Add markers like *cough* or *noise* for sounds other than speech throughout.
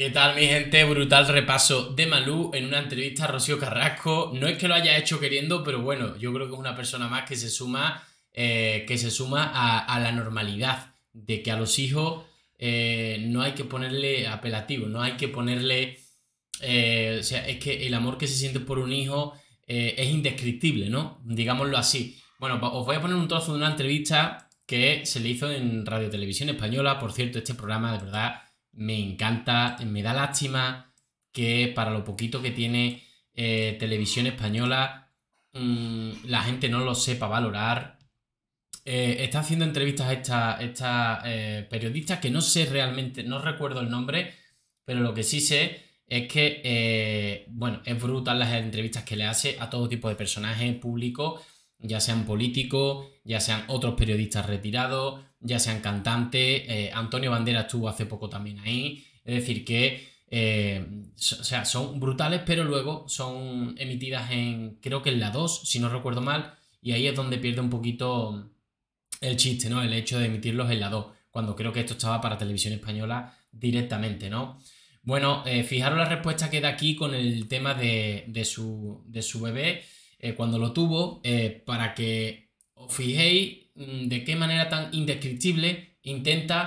¿Qué tal mi gente? Brutal repaso de Malú en una entrevista a Rocío Carrasco. No es que lo haya hecho queriendo, pero bueno, yo creo que es una persona más que se suma, eh, que se suma a, la normalidad de que a los hijos eh, no hay que ponerle apelativo, no hay que ponerle... Eh, o sea, es que el amor que se siente por un hijo es indescriptible, ¿no? Digámoslo así. Bueno, os voy a poner un trozo de una entrevista que se le hizo en Radio Televisión Española. Por cierto, este programa de verdad me encanta, me da lástima que para lo poquito que tiene eh, televisión española mm, la gente no lo sepa valorar. Eh, está haciendo entrevistas a esta, eh, periodista que no sé realmente, no recuerdo el nombre, pero lo que sí sé es que, bueno, es brutal las entrevistas que le hace a todo tipo de personajes públicos ya sean políticos, ya sean otros periodistas retirados, ya sean cantantes. Eh, Antonio Bandera estuvo hace poco también ahí. Es decir, que eh, o sea, son brutales, pero luego son emitidas en, creo que en la 2, si no recuerdo mal, y ahí es donde pierde un poquito el chiste, ¿no? El hecho de emitirlos en la 2, cuando creo que esto estaba para televisión española directamente, ¿no? Bueno, eh, fijaros la respuesta que da aquí con el tema de, de, su, de su bebé. Eh, cuando lo tuvo, eh, para que os fijéis mm, de qué manera tan indescriptible intenta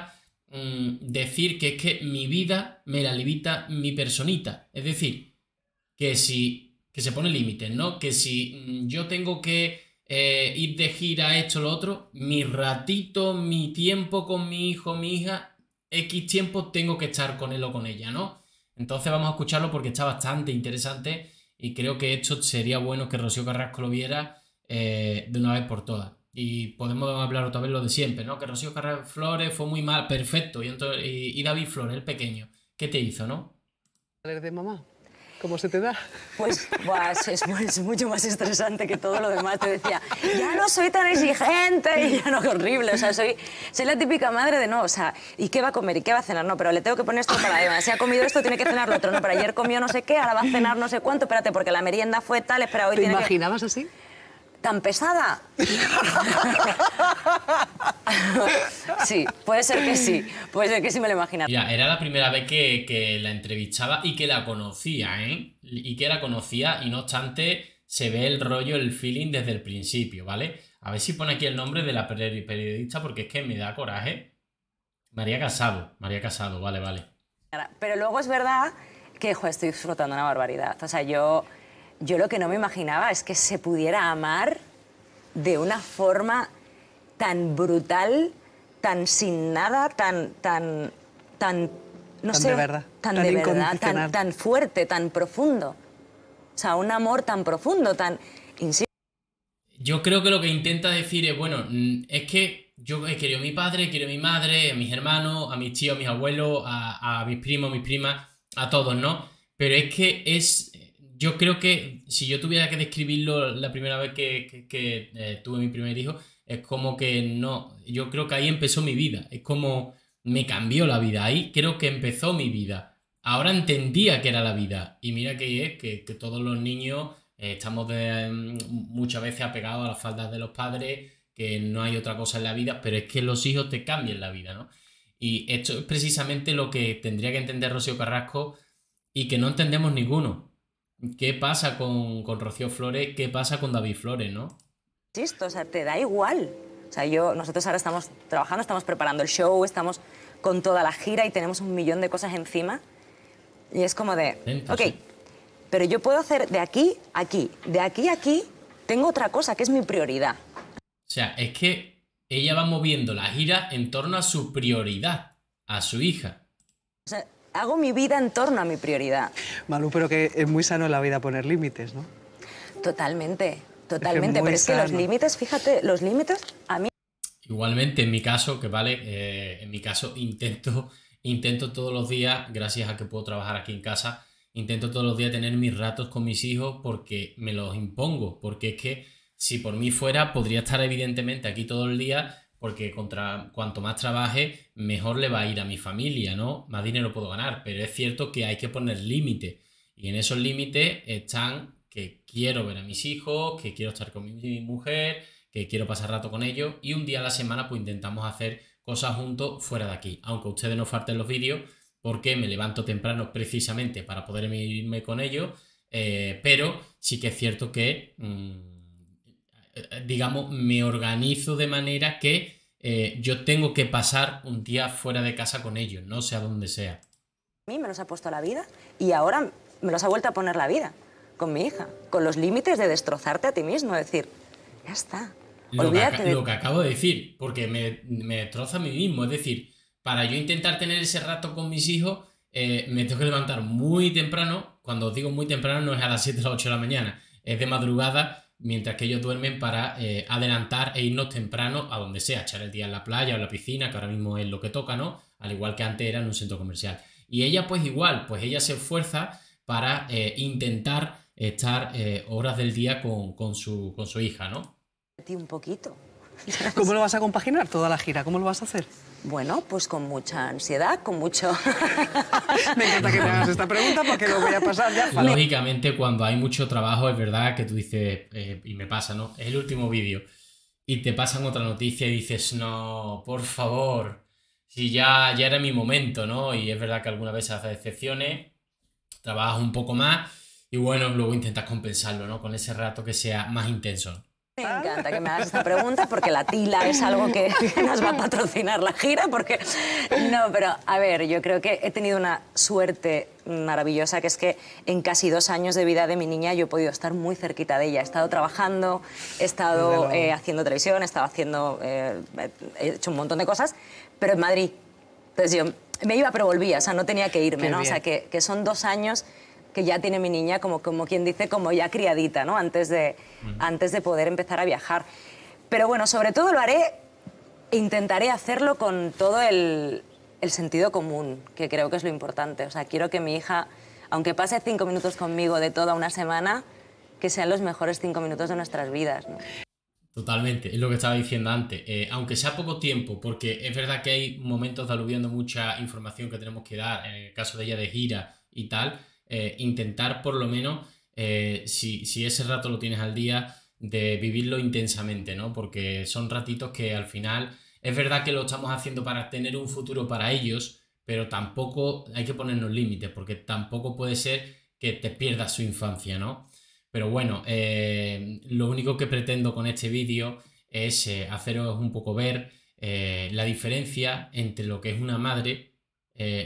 mm, decir que es que mi vida me la limita mi personita. Es decir, que si que se pone límites, ¿no? Que si mm, yo tengo que eh, ir de gira esto lo otro, mi ratito, mi tiempo con mi hijo, mi hija, X tiempo tengo que estar con él o con ella, ¿no? Entonces vamos a escucharlo porque está bastante interesante y creo que esto sería bueno que Rocío Carrasco lo viera eh, de una vez por todas. Y podemos hablar otra vez lo de siempre, ¿no? Que Rocío Carrasco Flores fue muy mal, perfecto. Y, y, David Flores, el pequeño, ¿qué te hizo, no? De mamá. ¿Cómo se te da? Pues es, mucho más estresante que todo lo demás. Te decía, ya no soy tan exigente y ya no, horrible. O sea, soy, soy la típica madre de no, o sea, ¿y qué va a comer? ¿Y qué va a cenar? No, pero le tengo que poner esto para Eva. Si ha comido esto, tiene que cenar lo otro. No, pero ayer comió no sé qué, ahora va a cenar no sé cuánto. Espérate, porque la merienda fue tal, espera, hoy ¿Te imaginabas así? tan pesada? *laughs* sí, puede ser que sí, puede ser que sí me lo imaginaba. ya era la primera vez que, la entrevistaba y que la conocía, ¿eh? Y que la conocía y no obstante se ve el rollo, el feeling desde el principio, ¿vale? A ver si pone aquí el nombre de la periodista porque es que me da coraje. María Casado, María Casado, vale, vale. Pero luego es verdad que, estoy disfrutando una barbaridad. O sea, yo yo lo que no me imaginaba es que se pudiera amar de una forma tan brutal, tan sin nada, tan, tan, tan, no sé, de verdad. tan, de verdad, tan, fuerte, tan profundo. O sea, un amor tan profundo, tan, Yo creo que lo que intenta decir es, bueno, es que yo he querido a mi padre, quiero a mi madre, a mis hermanos, a mis tíos, a mis abuelos, a, mis primos, a mis primas, a todos, ¿no? Pero es que es yo creo que si yo tuviera que describirlo la primera vez que, eh, tuve mi primer hijo, es como que no, yo creo que ahí empezó mi vida, es como me cambió la vida, ahí creo que empezó mi vida. Ahora entendía que era la vida y mira que es que, todos los niños eh, estamos mm, muchas veces apegados a las faldas de los padres, que no hay otra cosa en la vida, pero es que los hijos te cambian la vida, ¿no? Y esto es precisamente lo que tendría que entender Rocío Carrasco y que no entendemos ninguno qué pasa con, con Rocío Flores, qué pasa con David Flores, ¿no? Insisto, o sea, te da igual. O sea, yo, nosotros ahora estamos trabajando, estamos preparando el show, estamos con toda la gira y tenemos un millón de cosas encima. Y es como de, ok, pero yo puedo hacer de aquí a aquí, de aquí a aquí, tengo otra cosa que es mi prioridad. O sea, es que ella va moviendo la gira en torno a su prioridad, a su hija. O sea, hago mi vida en torno a mi prioridad. Malú, pero que es muy sano en la vida poner límites, ¿no? Totalmente, totalmente. pero es que los límites, fíjate, los límites a mí... Igualmente, en mi caso, que vale, eh, en mi caso intento, intento todos los días, gracias a que puedo trabajar aquí en casa, intento todos los días tener mis ratos con mis hijos porque me los impongo, porque es que si por mí fuera podría estar evidentemente aquí todo el día porque contra, cuanto más trabaje, mejor le va a ir a mi familia, ¿no? Más dinero puedo ganar, pero es cierto que hay que poner límites. Y en esos límites están que quiero ver a mis hijos, que quiero estar con mi mujer, que quiero pasar rato con ellos y un día a la semana pues intentamos hacer cosas juntos fuera de aquí. Aunque ustedes no falten los vídeos porque me levanto temprano precisamente para poder irme con ellos, eh, pero sí que es cierto que... Mm, eh, digamos, me organizo de manera que eh, yo tengo que pasar un día fuera de casa con ellos, no sea donde sea. A mí me los ha puesto la vida y ahora me los ha vuelto a poner la vida con mi hija, con los límites de destrozarte a ti mismo, es decir, ya está. Lo que, acabo de decir, porque me, me, destroza a mí mismo. Es decir, para yo intentar tener ese rato con mis hijos, eh, me tengo que levantar muy temprano. Cuando os digo muy temprano, no es a las 7 o las 8 de la mañana, es de madrugada mientras que ellos duermen para eh, adelantar e irnos temprano a donde sea, echar el día en la playa o en la piscina, que ahora mismo es lo que toca, ¿no? Al igual que antes era en un centro comercial. Y ella pues igual, pues ella se esfuerza para eh, intentar estar eh, horas del día con, su, con su hija, ¿no? Un poquito. *laughs* ¿Cómo lo vas a compaginar toda la gira? ¿Cómo lo vas a hacer? Bueno, pues con mucha ansiedad, con mucho... *laughs* me encanta que me hagas esta pregunta porque lo voy a pasar ya. *laughs* Lógicamente, cuando hay mucho trabajo, es verdad que tú dices, eh, y me pasa, ¿no? Es el último vídeo. Y te pasan otra noticia y dices, no, por favor, si ya, ya era mi momento, ¿no? Y es verdad que algunas veces hace excepciones, trabajas un poco más y bueno, luego intentas compensarlo, ¿no? Con ese rato que sea más intenso. Me ah. encanta que me hagas esta pregunta porque la tila es algo *laughs* que, nos va a patrocinar la gira porque no, pero a ver, yo creo que he tenido una suerte maravillosa que es que en casi dos años de vida de mi niña yo he podido estar muy cerquita de ella. He estado trabajando, he estado eh, haciendo televisión, he estado haciendo, eh, he hecho un montón de cosas, pero en Madrid. Entonces yo me iba pero volvía, o sea, no tenía que irme, ¿no? O sea, que son dos años que ya tiene mi niña, como, como quien dice, como ya criadita, ¿no? Antes de, antes de poder empezar a viajar. Pero bueno, sobre todo lo haré, intentaré hacerlo con todo el, sentido común, que creo que es lo importante. O sea, quiero que mi hija, aunque pase cinco minutos conmigo de toda una semana, que sean los mejores cinco minutos de nuestras vidas. Totalmente, es lo que estaba diciendo antes. Eh, aunque sea poco tiempo, porque es verdad que hay momentos aludiendo mucha información que tenemos que dar, en el caso de ella de gira y tal, eh, intentar por lo menos, eh, si, ese rato lo tienes al día, de vivirlo intensamente, ¿no? Porque son ratitos que al final es verdad que lo estamos haciendo para tener un futuro para ellos, pero tampoco hay que ponernos límites, porque tampoco puede ser que te pierdas su infancia, ¿no? Pero bueno, eh, lo único que pretendo con este vídeo es haceros un poco ver la diferencia entre lo que es una madre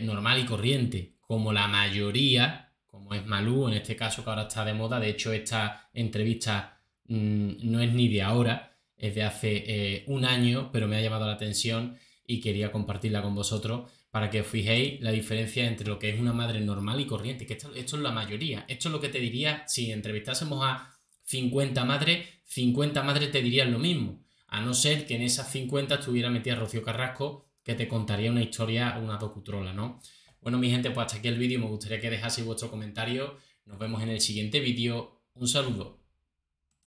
normal y corriente, como la mayoría como es Malú, en este caso que ahora está de moda. De hecho, esta entrevista mm, no es ni de ahora, es de hace eh, un año, pero me ha llamado la atención y quería compartirla con vosotros para que os fijéis la diferencia entre lo que es una madre normal y corriente, que esto, es la mayoría. Esto es lo que te diría si entrevistásemos a 50 madres, 50 madres te dirían lo mismo. A no ser que en esas 50 estuviera metida Rocío Carrasco, que te contaría una historia, una docutrola, ¿no? Bueno, mi gente, pues hasta aquí el vídeo. Me gustaría que dejase vuestro comentario. Nos vemos en el siguiente vídeo. Un saludo.